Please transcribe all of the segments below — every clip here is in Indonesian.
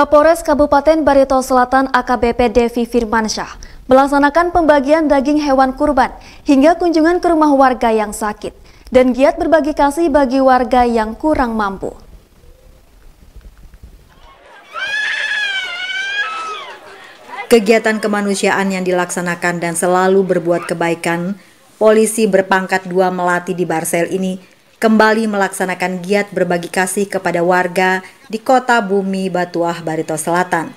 Kapolres Kabupaten Barito Selatan AKBP Devi Firmansyah melaksanakan pembagian daging hewan kurban hingga kunjungan ke rumah warga yang sakit dan giat berbagi kasih bagi warga yang kurang mampu. Kegiatan kemanusiaan yang dilaksanakan dan selalu berbuat kebaikan, polisi berpangkat dua melati di Barsel ini kembali melaksanakan giat berbagi kasih kepada warga di Kota Bumi Batuah Barito Selatan.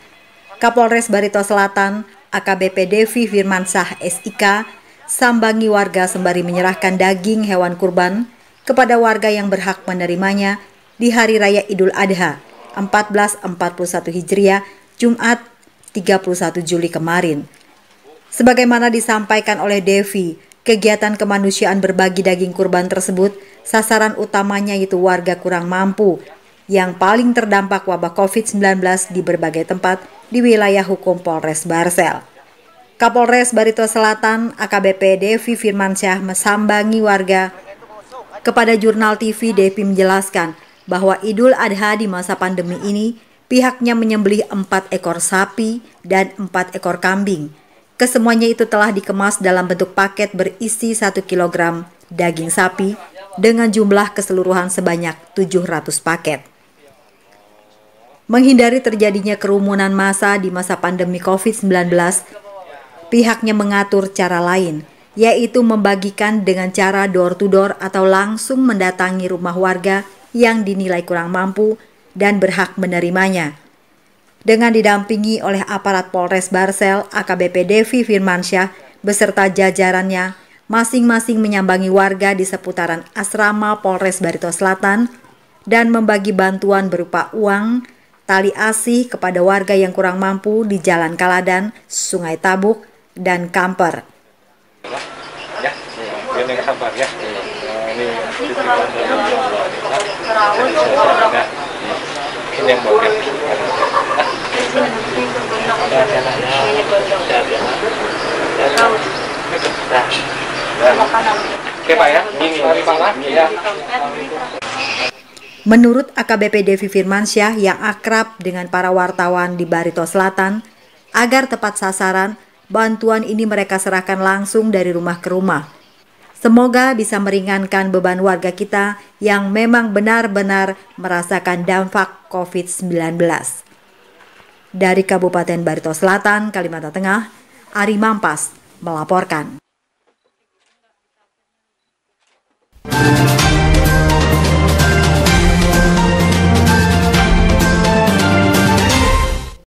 Kapolres Barito Selatan, AKBP Devi Firmansah SIK, sambangi warga sembari menyerahkan daging hewan kurban kepada warga yang berhak menerimanya di Hari Raya Idul Adha 1441 Hijriah Jumat 31 Juli kemarin. Sebagaimana disampaikan oleh Devi, Kegiatan kemanusiaan berbagi daging kurban tersebut, sasaran utamanya yaitu warga kurang mampu yang paling terdampak wabah COVID-19 di berbagai tempat di wilayah hukum Polres Barsel. Kapolres Barito Selatan AKBP Devi Firmansyah mesambangi warga. Kepada jurnal TV Devi menjelaskan bahwa Idul Adha di masa pandemi ini pihaknya menyembelih empat ekor sapi dan empat ekor kambing Kesemuanya itu telah dikemas dalam bentuk paket berisi 1 kg daging sapi dengan jumlah keseluruhan sebanyak 700 paket. Menghindari terjadinya kerumunan massa di masa pandemi COVID-19, pihaknya mengatur cara lain, yaitu membagikan dengan cara door-to-door -door atau langsung mendatangi rumah warga yang dinilai kurang mampu dan berhak menerimanya – dengan didampingi oleh aparat Polres Barsel AKBP Devi Firmansyah beserta jajarannya masing-masing menyambangi warga di seputaran asrama Polres Barito Selatan dan membagi bantuan berupa uang, tali asih kepada warga yang kurang mampu di Jalan Kaladan, Sungai Tabuk, dan Kamper. Ya, ya, ya, kampar, ya. Ini, ini yang Menurut AKBP Devi Firmansyah yang akrab dengan para wartawan di Barito Selatan, agar tepat sasaran, bantuan ini mereka serahkan langsung dari rumah ke rumah. Semoga bisa meringankan beban warga kita yang memang benar-benar merasakan dampak COVID-19. Dari Kabupaten Barito Selatan, Kalimantan Tengah, Ari Mampas melaporkan.